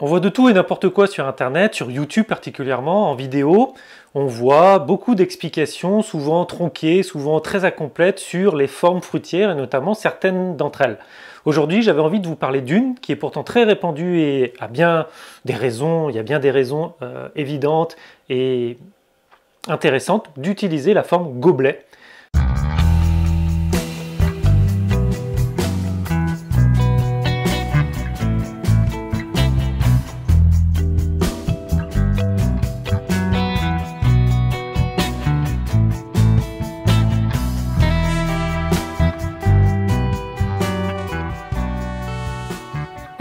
On voit de tout et n'importe quoi sur Internet, sur YouTube particulièrement, en vidéo. On voit beaucoup d'explications, souvent tronquées, souvent très incomplètes, sur les formes fruitières et notamment certaines d'entre elles. Aujourd'hui, j'avais envie de vous parler d'une qui est pourtant très répandue et a bien des raisons, il y a bien des raisons euh, évidentes et intéressantes d'utiliser la forme gobelet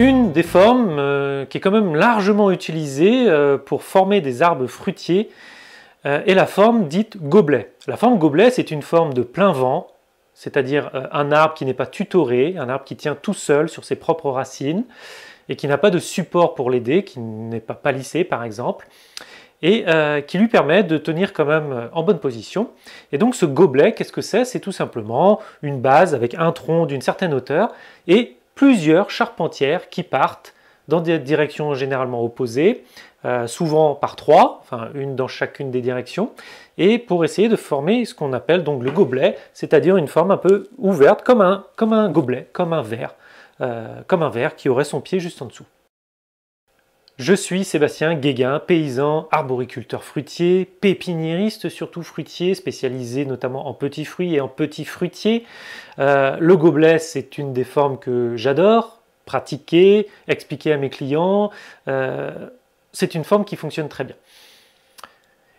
Une des formes euh, qui est quand même largement utilisée euh, pour former des arbres fruitiers euh, est la forme dite gobelet. La forme gobelet, c'est une forme de plein vent, c'est-à-dire un arbre qui n'est pas tutoré, un arbre qui tient tout seul sur ses propres racines et qui n'a pas de support pour l'aider, qui n'est pas palissé par exemple, et qui lui permet de tenir quand même en bonne position. Et donc ce gobelet, qu'est-ce que c'est C'est tout simplement une base avec un tronc d'une certaine hauteur et plusieurs charpentières qui partent dans des directions généralement opposées, euh, souvent par trois, enfin une dans chacune des directions, et pour essayer de former ce qu'on appelle donc le gobelet, c'est-à-dire une forme un peu ouverte, comme un, comme un gobelet, comme un verre, euh, comme un verre qui aurait son pied juste en dessous. Je suis Sébastien Guéguin, paysan, arboriculteur fruitier, pépiniériste, surtout fruitier, spécialisé notamment en petits fruits et en petits fruitiers. Euh, le gobelet, c'est une des formes que j'adore pratiquer, expliquer à mes clients. Euh, c'est une forme qui fonctionne très bien.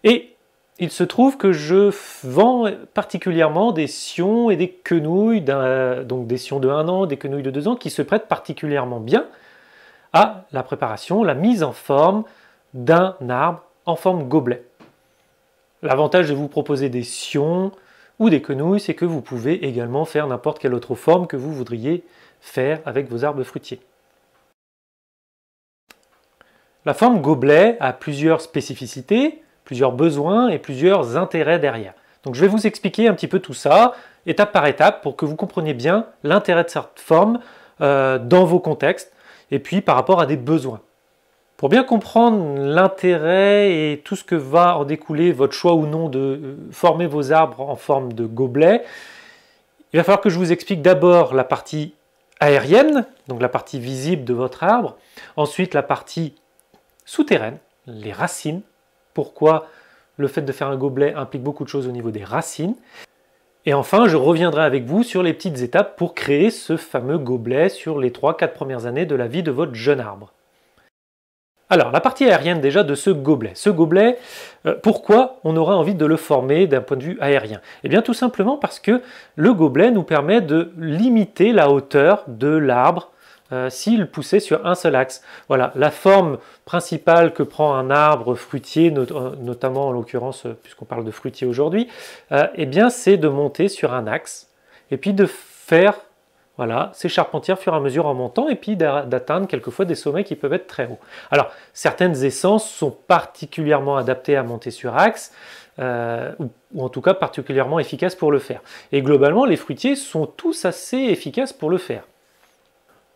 Et il se trouve que je vends particulièrement des sions et des quenouilles, donc des sions de 1 an, des quenouilles de 2 ans, qui se prêtent particulièrement bien à la préparation, la mise en forme d'un arbre en forme gobelet. L'avantage de vous proposer des sions ou des quenouilles, c'est que vous pouvez également faire n'importe quelle autre forme que vous voudriez faire avec vos arbres fruitiers. La forme gobelet a plusieurs spécificités, plusieurs besoins et plusieurs intérêts derrière. Donc je vais vous expliquer un petit peu tout ça, étape par étape, pour que vous compreniez bien l'intérêt de cette forme euh, dans vos contextes et puis par rapport à des besoins. Pour bien comprendre l'intérêt et tout ce que va en découler votre choix ou non de euh, former vos arbres en forme de gobelet, il va falloir que je vous explique d'abord la partie aérienne, donc la partie visible de votre arbre, ensuite la partie souterraine, les racines, pourquoi le fait de faire un gobelet implique beaucoup de choses au niveau des racines, et enfin, je reviendrai avec vous sur les petites étapes pour créer ce fameux gobelet sur les 3-4 premières années de la vie de votre jeune arbre. Alors, la partie aérienne déjà de ce gobelet. Ce gobelet, euh, pourquoi on aura envie de le former d'un point de vue aérien Eh bien, tout simplement parce que le gobelet nous permet de limiter la hauteur de l'arbre euh, s'il poussait sur un seul axe. Voilà, la forme principale que prend un arbre fruitier, euh, notamment en l'occurrence, euh, puisqu'on parle de fruitier aujourd'hui, eh bien c'est de monter sur un axe et puis de faire voilà, ces charpentières fur et à mesure en montant et puis d'atteindre quelquefois des sommets qui peuvent être très hauts. Alors, certaines essences sont particulièrement adaptées à monter sur axe, ou, en tout cas particulièrement efficaces pour le faire. Et globalement, les fruitiers sont tous assez efficaces pour le faire.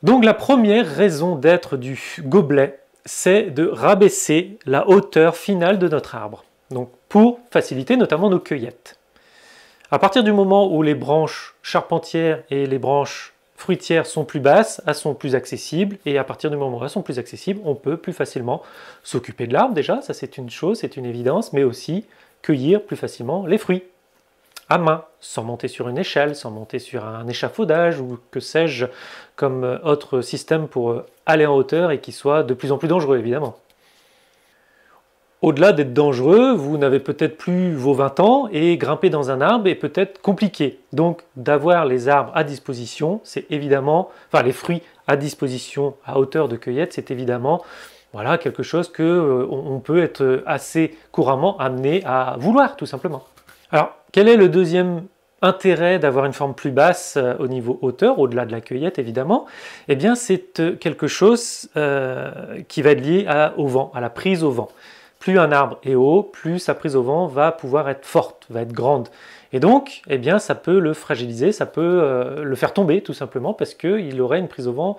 Donc la première raison d'être du gobelet, c'est de rabaisser la hauteur finale de notre arbre, donc pour faciliter notamment nos cueillettes. À partir du moment où les branches charpentières et les branches fruitières sont plus basses, elles sont plus accessibles, et à partir du moment où elles sont plus accessibles, on peut plus facilement s'occuper de l'arbre déjà, ça c'est une chose, c'est une évidence, mais aussi cueillir plus facilement les fruits à main, sans monter sur une échelle, sans monter sur un échafaudage ou que sais-je, comme euh, autre système pour euh, aller en hauteur et qui soit de plus en plus dangereux évidemment. Au-delà d'être dangereux, vous n'avez peut-être plus vos 20 ans et grimper dans un arbre est peut-être compliqué. Donc d'avoir les arbres à disposition, c'est évidemment, enfin les fruits à disposition à hauteur de cueillette, c'est évidemment voilà quelque chose que euh, on peut être assez couramment amené à vouloir tout simplement. Alors quel est le deuxième intérêt d'avoir une forme plus basse euh, au niveau hauteur, au-delà de la cueillette évidemment, eh bien c'est euh, quelque chose euh, qui va être lié au vent, à la prise au vent. Plus un arbre est haut, plus sa prise au vent va pouvoir être forte, va être grande. Et donc, eh bien, ça peut le fragiliser, ça peut le faire tomber tout simplement parce qu'il aurait une prise au vent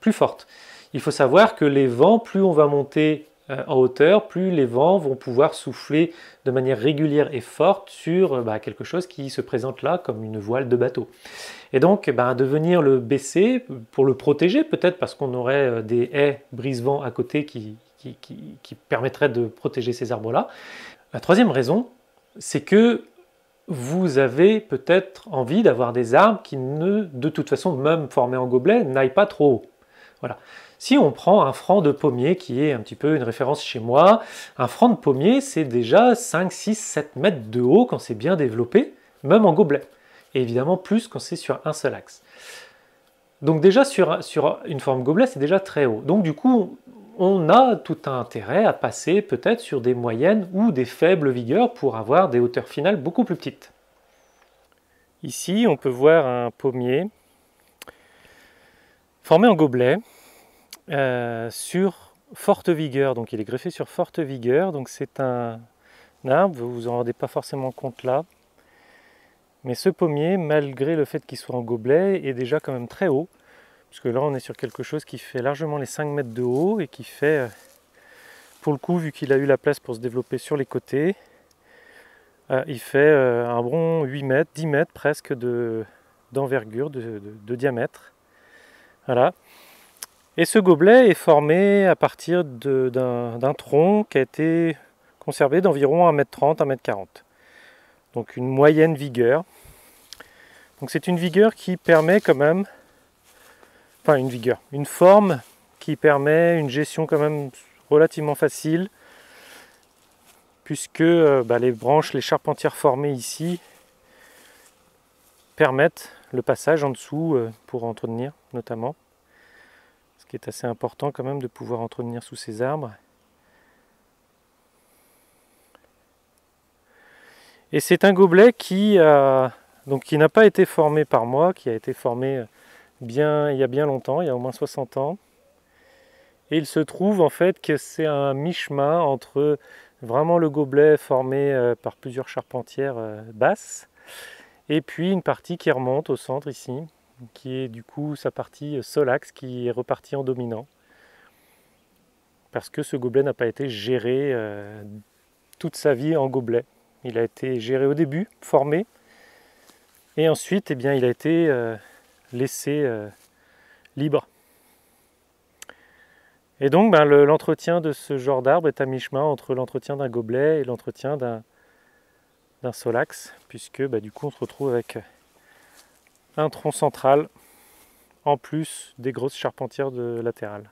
plus forte. Il faut savoir que les vents, plus on va monter en euh, hauteur, plus les vents vont pouvoir souffler de manière régulière et forte sur euh, bah, quelque chose qui se présente là comme une voile de bateau. Et donc, bah, devenir le baisser pour le protéger, peut-être parce qu'on aurait euh, des haies brise-vent à côté qui, permettraient de protéger ces arbres-là. La troisième raison, c'est que vous avez peut-être envie d'avoir des arbres qui ne, de toute façon, même formés en gobelet, n'aillent pas trop haut. Voilà. Si on prend un franc de pommier, qui est un petit peu une référence chez moi, un franc de pommier, c'est déjà 5, 6, 7 mètres de haut quand c'est bien développé, même en gobelet. Et évidemment plus quand c'est sur un seul axe. Donc déjà sur, sur une forme gobelet, c'est déjà très haut. Donc du coup, on a tout un intérêt à passer peut-être sur des moyennes ou des faibles vigueurs pour avoir des hauteurs finales beaucoup plus petites. Ici, on peut voir un pommier formé en gobelet euh, sur forte vigueur. Donc il est greffé sur forte vigueur. Donc c'est un, arbre, vous vous en rendez pas forcément compte là. Mais ce pommier, malgré le fait qu'il soit en gobelet, est déjà quand même très haut. Puisque là on est sur quelque chose qui fait largement les 5 mètres de haut et qui fait, euh, pour le coup, vu qu'il a eu la place pour se développer sur les côtés, euh, il fait un bon 8 mètres, 10 mètres presque d'envergure, de, d'envergure, de diamètre. Voilà. Et ce gobelet est formé à partir d'un tronc qui a été conservé d'environ 1m30, 1m40. Donc une moyenne vigueur. Donc c'est une vigueur qui permet quand même, enfin une vigueur, une forme qui permet une gestion quand même relativement facile, puisque euh, bah, les branches, les charpentières formées ici permettent le passage en dessous euh, pour entretenir notamment qui est assez important quand même de pouvoir entretenir sous ces arbres. Et c'est un gobelet qui, euh, donc qui n'a pas été formé par moi, qui a été formé euh, bien, il y a bien longtemps, il y a au moins 60 ans. Et il se trouve en fait que c'est un mi-chemin entre vraiment le gobelet formé euh, par plusieurs charpentières basses et puis une partie qui remonte au centre ici qui est du coup sa partie solax qui est repartie en dominant. Parce que ce gobelet n'a pas été géré euh, toute sa vie en gobelet. Il a été géré au début, formé, et ensuite eh bien, il a été euh, laissé euh, libre. Et donc ben, l'entretien de ce genre d'arbre est à mi-chemin entre l'entretien d'un gobelet et l'entretien d'un solax, puisque ben, du coup on se retrouve avec un tronc central en plus des grosses charpentières de latérales.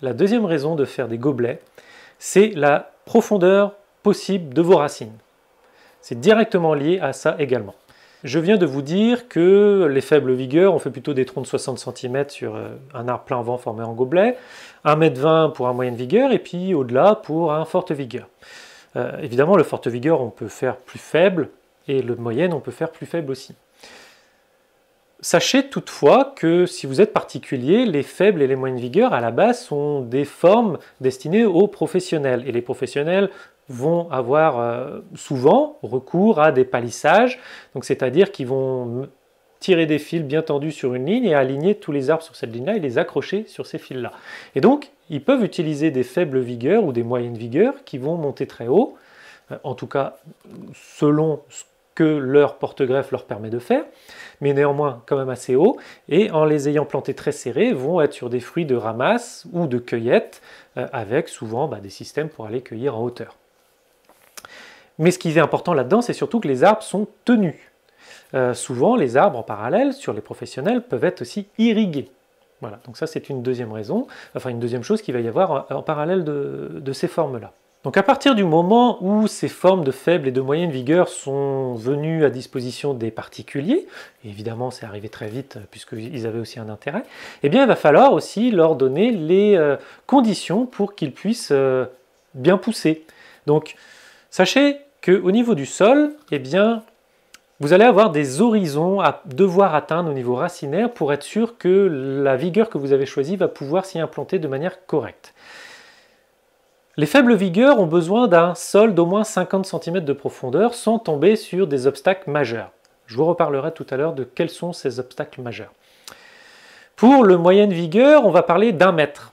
La deuxième raison de faire des gobelets, c'est la profondeur possible de vos racines. C'est directement lié à ça également. Je viens de vous dire que les faibles vigueurs, on fait plutôt des troncs de 60 cm sur euh, un arbre plein vent formé en gobelet, 1m20 pour un moyenne vigueur et puis au-delà pour un forte vigueur. Euh, évidemment, le forte vigueur, on peut faire plus faible, et le moyenne, on peut faire plus faible aussi. Sachez toutefois que si vous êtes particulier, les faibles et les moyennes vigueurs, à la base sont des formes destinées aux professionnels. Et les professionnels vont avoir euh, souvent recours à des palissages, donc c'est-à-dire qu'ils vont tirer des fils bien tendus sur une ligne et aligner tous les arbres sur cette ligne-là et les accrocher sur ces fils-là. Et donc, ils peuvent utiliser des faibles vigueurs ou des moyennes vigueurs qui vont monter très haut, euh, en tout cas selon ce que leur porte-greffe leur permet de faire, mais néanmoins quand même assez haut, et en les ayant plantés très serrés, vont être sur des fruits de ramasse ou de cueillette, euh, avec souvent bah, des systèmes pour aller cueillir en hauteur. Mais ce qui est important là-dedans, c'est surtout que les arbres sont tenus. Euh, souvent, les arbres en parallèle, sur les professionnels, peuvent être aussi irrigués. Voilà, donc ça c'est une deuxième raison, enfin une deuxième chose qu'il va y avoir en, parallèle de ces formes-là. Donc à partir du moment où ces formes de faible et de moyenne vigueur sont venues à disposition des particuliers, évidemment c'est arrivé très vite euh, puisqu'ils avaient aussi un intérêt, eh bien il va falloir aussi leur donner les euh, conditions pour qu'ils puissent euh, bien pousser. Donc sachez qu'au niveau du sol, eh bien vous allez avoir des horizons à devoir atteindre au niveau racinaire pour être sûr que la vigueur que vous avez choisie va pouvoir s'y implanter de manière correcte. Les faibles vigueurs ont besoin d'un sol d'au moins 50 cm de profondeur sans tomber sur des obstacles majeurs. Je vous reparlerai tout à l'heure de quels sont ces obstacles majeurs. Pour le moyenne vigueur, on va parler d'un mètre.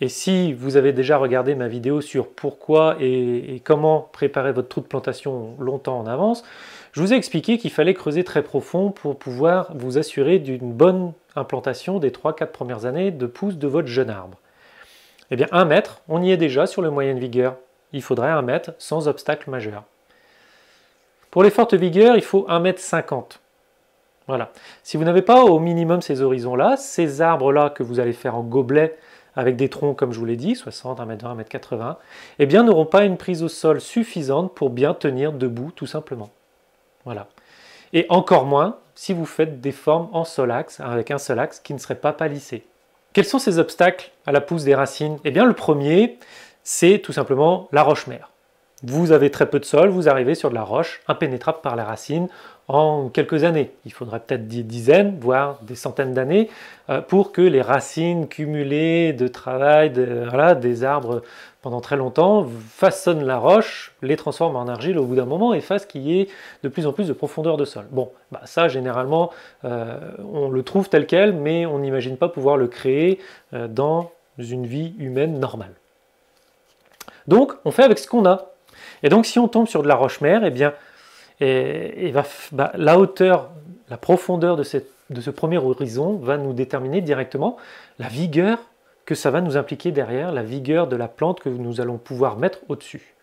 Et si vous avez déjà regardé ma vidéo sur pourquoi et, et, comment préparer votre trou de plantation longtemps en avance, je vous ai expliqué qu'il fallait creuser très profond pour pouvoir vous assurer d'une bonne implantation des 3-4 premières années de pousse de votre jeune arbre. Eh bien, 1 mètre, on y est déjà sur le moyen de vigueur. Il faudrait 1 mètre sans obstacle majeur. Pour les fortes vigueurs, il faut 1 mètre 50. Voilà. Si vous n'avez pas au minimum ces horizons-là, ces arbres-là que vous allez faire en gobelet avec des troncs, comme je vous l'ai dit, 60, 1 mètre, 20 1m80, eh bien n'auront pas une prise au sol suffisante pour bien tenir debout, tout simplement. Voilà. Et encore moins si vous faites des formes en sol axe, avec un seul axe qui ne serait pas palissé. Quels sont ces obstacles à la pousse des racines Eh bien le premier, c'est tout simplement la roche-mère. Vous avez très peu de sol, vous arrivez sur de la roche impénétrable par les racines, en quelques années. Il faudrait peut-être des dizaines, voire des centaines d'années, euh, pour que les racines cumulées de travail des arbres pendant très longtemps façonnent la roche, les transforment en argile au bout d'un moment et fassent qu'il y ait de plus en plus de profondeur de sol. Bon, bah, ça généralement, euh, on le trouve tel quel, mais on n'imagine pas pouvoir le créer euh, dans une vie humaine normale. Donc, on fait avec ce qu'on a. Et donc si on tombe sur de la roche mère, eh bien, eh, bah, la hauteur, la profondeur de, ce premier horizon va nous déterminer directement la vigueur que ça va nous impliquer derrière, la vigueur de la plante que nous allons pouvoir mettre au-dessus.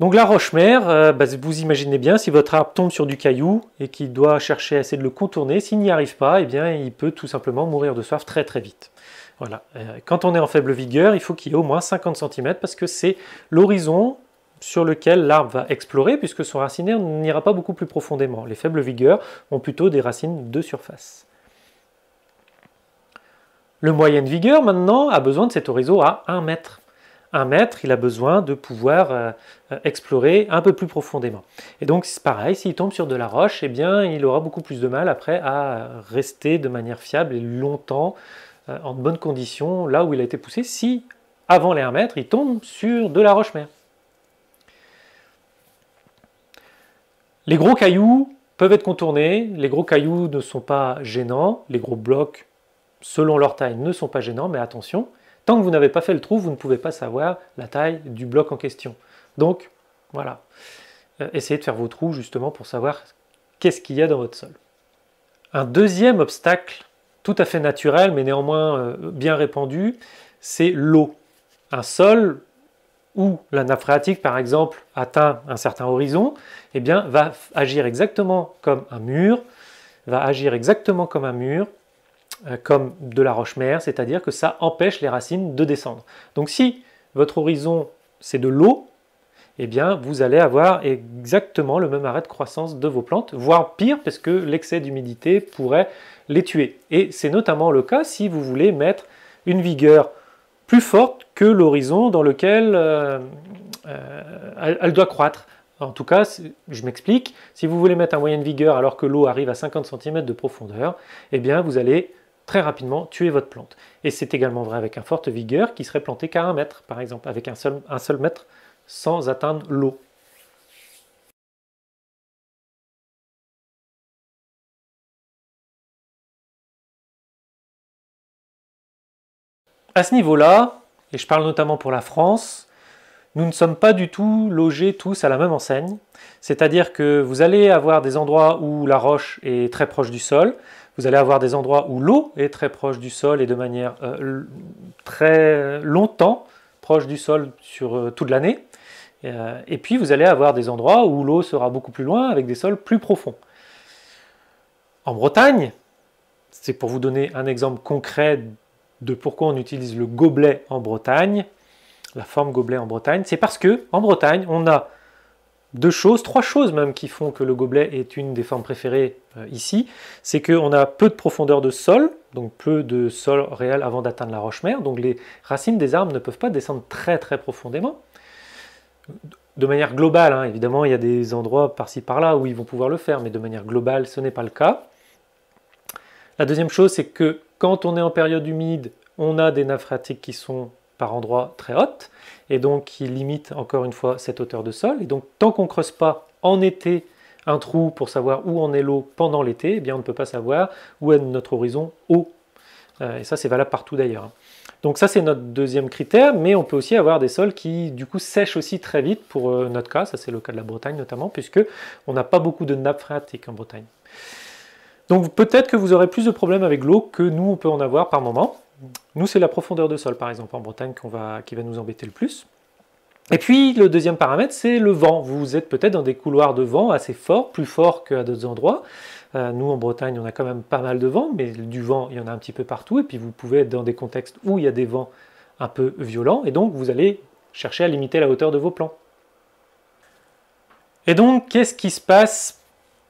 Donc la roche mère, euh, bah, vous imaginez bien, si votre arbre tombe sur du caillou et qu'il doit chercher à essayer de le contourner, s'il n'y arrive pas, eh bien, il peut tout simplement mourir de soif très très vite. Voilà. Euh, quand on est en faible vigueur, il faut qu'il y ait au moins 50 cm parce que c'est l'horizon sur lequel l'arbre va explorer puisque son racinaire n'ira pas beaucoup plus profondément. Les faibles vigueurs ont plutôt des racines de surface. Le moyenne vigueur, maintenant, a besoin de cet horizon à 1 mètre. 1 mètre, il a besoin de pouvoir euh, euh, explorer un peu plus profondément. Et donc, c'est pareil, s'il tombe sur de la roche, eh bien, il aura beaucoup plus de mal après à rester de manière fiable et longtemps euh, en bonnes condition là où il a été poussé si, avant les 1 mètre, il tombe sur de la roche-mère. Les gros cailloux peuvent être contournés, les gros cailloux ne sont pas gênants, les gros blocs, selon leur taille, ne sont pas gênants, mais attention, tant que vous n'avez pas fait le trou, vous ne pouvez pas savoir la taille du bloc en question. Donc, voilà, euh, essayez de faire vos trous justement pour savoir qu'est-ce qu'il y a dans votre sol. Un deuxième obstacle tout à fait naturel, mais néanmoins euh, bien répandu, c'est l'eau. Un sol où la nappe phréatique, par exemple, atteint un certain horizon, eh bien, va agir exactement comme un mur, va agir exactement comme un mur, euh, comme de la roche-mère, c'est-à-dire que ça empêche les racines de descendre. Donc si votre horizon, c'est de l'eau, eh bien, vous allez avoir exactement le même arrêt de croissance de vos plantes, voire pire, parce que l'excès d'humidité pourrait les tuer. Et c'est notamment le cas si vous voulez mettre une vigueur plus forte que l'horizon dans lequel euh, euh, elle doit croître. En tout cas, je m'explique, si vous voulez mettre un moyen de vigueur alors que l'eau arrive à 50 cm de profondeur, eh bien vous allez très rapidement tuer votre plante. Et c'est également vrai avec un forte vigueur qui serait planté qu'à un mètre, par exemple, avec un seul mètre sans atteindre l'eau. À ce niveau-là, et je parle notamment pour la France, nous ne sommes pas du tout logés tous à la même enseigne. C'est-à-dire que vous allez avoir des endroits où la roche est très proche du sol, vous allez avoir des endroits où l'eau est très proche du sol et de manière euh, très longtemps proche du sol sur euh, toute l'année. Euh, et puis vous allez avoir des endroits où l'eau sera beaucoup plus loin avec des sols plus profonds. En Bretagne, c'est pour vous donner un exemple concret de pourquoi on utilise le gobelet en Bretagne, la forme gobelet en Bretagne, c'est parce que en Bretagne, on a deux choses, trois choses même qui font que le gobelet est une des formes préférées euh, ici, c'est qu'on a peu de profondeur de sol, donc peu de sol réel avant d'atteindre la roche-mère, donc les racines des arbres ne peuvent pas descendre très très profondément de manière globale, hein, évidemment, il y a des endroits par-ci par-là où ils vont pouvoir le faire, mais de manière globale, ce n'est pas le cas. La deuxième chose, c'est que quand on est en période humide, on a des nappes phréatiques qui sont par endroits très hautes, et donc qui limitent encore une fois cette hauteur de sol. Et donc, tant qu'on ne creuse pas en été un trou pour savoir où en est l'eau pendant l'été, eh bien on ne peut pas savoir où est notre horizon haut. Euh, et ça, c'est valable partout d'ailleurs. Hein. Donc ça, c'est notre deuxième critère, mais on peut aussi avoir des sols qui, du coup, sèchent aussi très vite pour euh, notre cas. Ça, c'est le cas de la Bretagne notamment, puisque on n'a pas beaucoup de nappes phréatiques en Bretagne. Donc peut-être que vous aurez plus de problèmes avec l'eau que nous, on peut en avoir par moment. Nous, c'est la profondeur de sol, par exemple, en Bretagne, va, qui va nous embêter le plus. Et puis le deuxième paramètre, c'est le vent. Vous êtes peut-être dans des couloirs de vent assez forts, plus forts qu'à d'autres endroits. Euh, nous, en Bretagne, on a quand même pas mal de vent, mais du vent, il y en a un petit peu partout. Et puis vous pouvez être dans des contextes où il y a des vents un peu violents, et donc vous allez chercher à limiter la hauteur de vos plans. Et donc, qu'est-ce qui se passe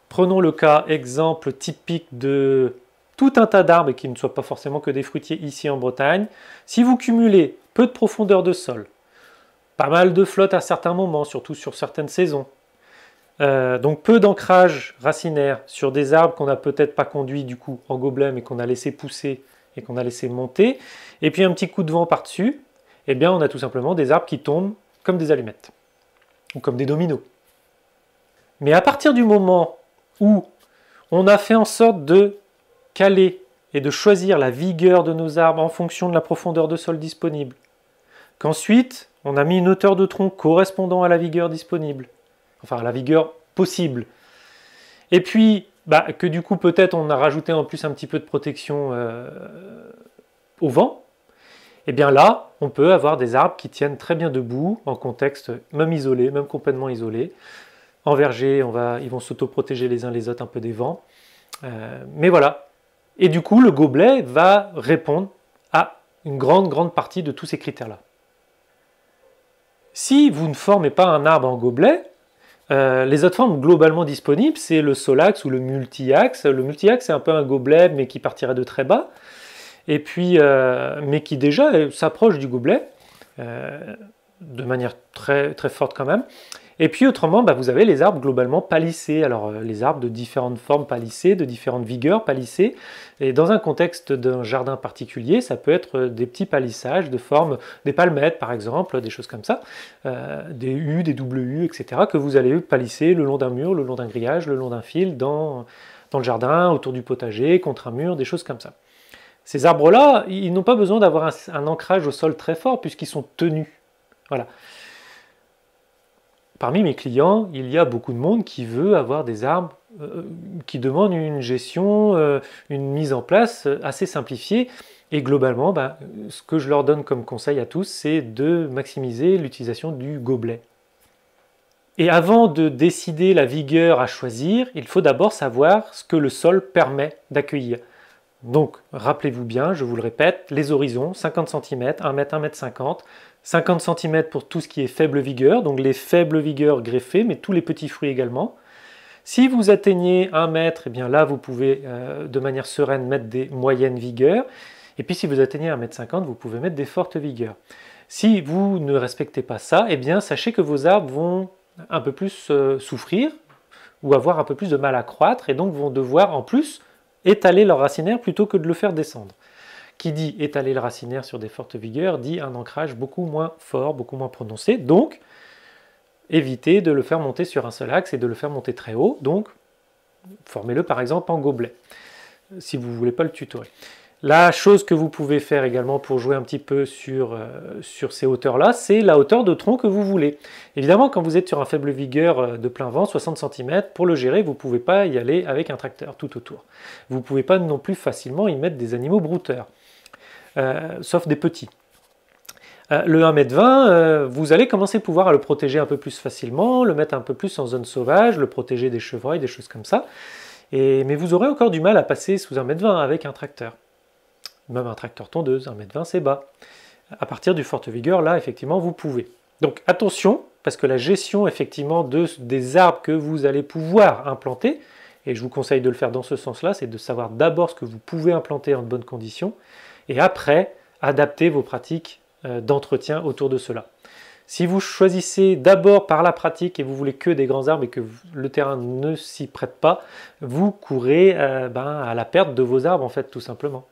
Prenons le cas exemple typique de tout un tas d'arbres qui ne soient pas forcément que des fruitiers ici en Bretagne. Si vous cumulez peu de profondeur de sol, pas mal de flotte à certains moments, surtout sur certaines saisons. Euh, donc peu d'ancrage racinaire sur des arbres qu'on n'a peut-être pas conduits du coup en gobelet mais qu'on a laissé pousser et qu'on a laissé monter. Et puis un petit coup de vent par-dessus, eh bien on a tout simplement des arbres qui tombent comme des allumettes ou comme des dominos. Mais à partir du moment où on a fait en sorte de caler et de choisir la vigueur de nos arbres en fonction de la profondeur de sol disponible, qu'ensuite on a mis une hauteur de tronc correspondant à la vigueur disponible, enfin à la vigueur possible. Et puis, bah, que du coup, peut-être on a rajouté en plus un petit peu de protection euh, au vent. Et eh bien là, on peut avoir des arbres qui tiennent très bien debout, en contexte même isolé, même complètement isolé. En verger, on va, ils vont s'auto-protéger les uns les autres un peu des vents. Euh, mais voilà. Et du coup, le gobelet va répondre à une grande, grande partie de tous ces critères-là. Si vous ne formez pas un arbre en gobelet, euh, les autres formes globalement disponibles, c'est le solax ou le axe. Le multiaxe, c'est un peu un gobelet, mais qui partirait de très bas, et puis, euh, mais qui déjà euh, s'approche du gobelet, de manière très, très forte quand même. Et puis autrement, bah, vous avez les arbres globalement palissés. Alors euh, les arbres de différentes formes palissées, de différentes vigueurs palissées. Et dans un contexte d'un jardin particulier, ça peut être euh, des petits palissages de forme des palmettes par exemple, des choses comme ça, euh, des U, des W, etc. que vous allez palisser le long d'un mur, le long d'un grillage, le long d'un fil, dans, dans le jardin, autour du potager, contre un mur, des choses comme ça. Ces arbres-là, ils n'ont pas besoin d'avoir un, un ancrage au sol très fort puisqu'ils sont tenus. Voilà. Parmi mes clients, il y a beaucoup de monde qui veut avoir des arbres euh, qui demandent une gestion, euh, une mise en place euh, assez simplifiée. Et globalement, ben, ce que je leur donne comme conseil à tous, c'est de maximiser l'utilisation du gobelet. Et avant de décider la vigueur à choisir, il faut d'abord savoir ce que le sol permet d'accueillir. Donc, rappelez-vous bien, je vous le répète, les horizons, 50 cm, 1 m, 1 m 50, 50 cm pour tout ce qui est faible vigueur, donc les faibles vigueurs greffées, mais tous les petits fruits également. Si vous atteignez 1 mètre, eh bien là, vous pouvez euh, de manière sereine mettre des moyennes vigueurs. Et puis, si vous atteignez 1 mètre, 50, vous pouvez mettre des fortes vigueurs. Si vous ne respectez pas ça, eh bien, sachez que vos arbres vont un peu plus euh, souffrir ou avoir un peu plus de mal à croître et donc vont devoir en plus étaler leur racinaire plutôt que de le faire descendre. Qui dit étaler le racinaire sur des fortes vigueurs dit un ancrage beaucoup moins fort, beaucoup moins prononcé, donc évitez de le faire monter sur un seul axe et de le faire monter très haut, donc formez-le par exemple en gobelet, si vous ne voulez pas le tutorer. La chose que vous pouvez faire également pour jouer un petit peu sur, euh, sur ces hauteurs-là, c'est la hauteur de tronc que vous voulez. Évidemment, quand vous êtes sur un faible vigueur euh, de plein vent, 60 cm, pour le gérer, vous ne pouvez pas y aller avec un tracteur tout autour. Vous ne pouvez pas non plus facilement y mettre des animaux brouteurs, euh, sauf des petits. le 1m20, vous allez commencer à pouvoir le protéger un peu plus facilement, le mettre un peu plus en zone sauvage, le protéger des chevreuils, des choses comme ça. Et, mais vous aurez encore du mal à passer sous 1m20 avec un tracteur même un tracteur tondeuse, 1m20 c'est bas. À partir du forte vigueur, là effectivement vous pouvez. Donc attention, parce que la gestion effectivement de, des arbres que vous allez pouvoir implanter, et je vous conseille de le faire dans ce sens-là, c'est de savoir d'abord ce que vous pouvez implanter en bonnes conditions, et après adapter vos pratiques euh, d'entretien autour de cela. Si vous choisissez d'abord par la pratique et vous voulez que des grands arbres et que le terrain ne s'y prête pas, vous courez euh, ben, à la perte de vos arbres en fait tout simplement.